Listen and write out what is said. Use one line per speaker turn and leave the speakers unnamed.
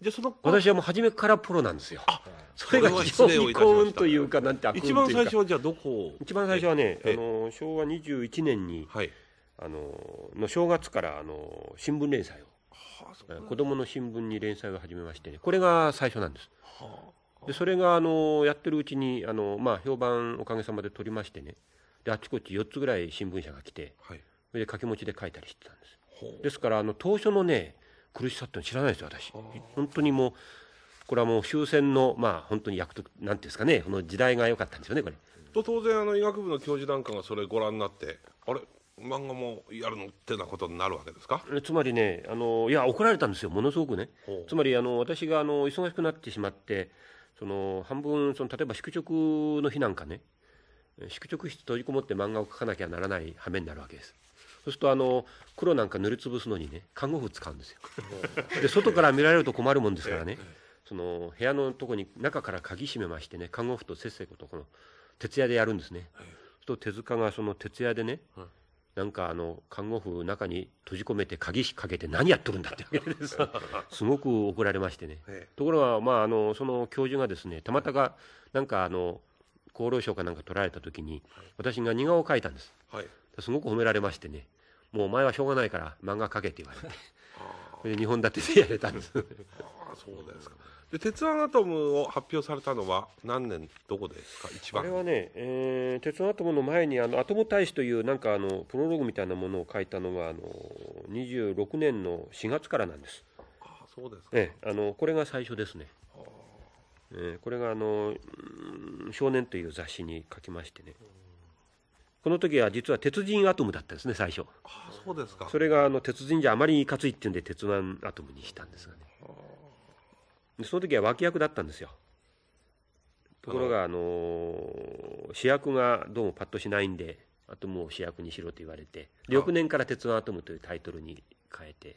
じゃその私はもう初めからプロなんですよ。それが非常に幸運というか、なんて一番最初はじゃあどこ一番最初はね、あの昭和21年に、はい、あのの正月からあの新聞連載を、はあ、子供の新聞に連載を始めまして、ね、これが最初なんです。はあ、でそれがあのやってるうちにあの、まあ、評判おかげさまで取りましてねであちこち4つぐらい新聞社が来て、はい、で掛け持ちで書いたりしてたんです。ですからあの当初のね苦しさっての知らないですよ私本当にもうこれはもう終戦のまあ本当に役となんていうんですかねこの時代が良かったんですよねこれ。と当然あの医学部の教授なんかがそれご覧になってあれ漫画もやるのってなことになるわけですかつまりねあのいや怒られたんですよものすごくねつまりあの私があの忙しくなってしまってその半分その例えば宿直の日なんかね宿直室閉じこもって漫画を描かなきゃならない羽目になるわけですそうするとあの黒なんか塗りつぶすのにね看護婦使うんですよで外から見られると困るもんですからねその部屋のとこに中から鍵閉めましてね看護婦とせっせことこの徹夜でやるんですね、と手塚がその徹夜でね、なんかあの看護婦中に閉じ込めて鍵かけて何やっとるんだってわけですすごく怒られましてね、ところが、まあ、あのその教授がですねたまたまなんかあの厚労省かなんか取られた時に私が似顔を描いたんです、すごく褒められましてねもうお前はしょうがないから漫画描けって言われてそれで2本立てでやれたんですあそうですかで鉄腕アトムを発表されたのは何年どこですか一番あれはね、えー、鉄腕アトムの前にあのアトム大使というなんかあのプロローグみたいなものを書いたのはあの二十六年の四月からなんですあそうですか、ええ、あのこれが最初ですねえー、これがあの「少年」という雑誌に書きましてね、この時は実は鉄人アトムだったんですね最初あそうですかそれがあの鉄人じゃあまりいかついっていうんで鉄腕アトムにしたんですがねその時は脇役だったんですよところがあのー、主役がどうもパッとしないんでアトムを主役にしろと言われて翌年から鉄腕アトムというタイトルに変えて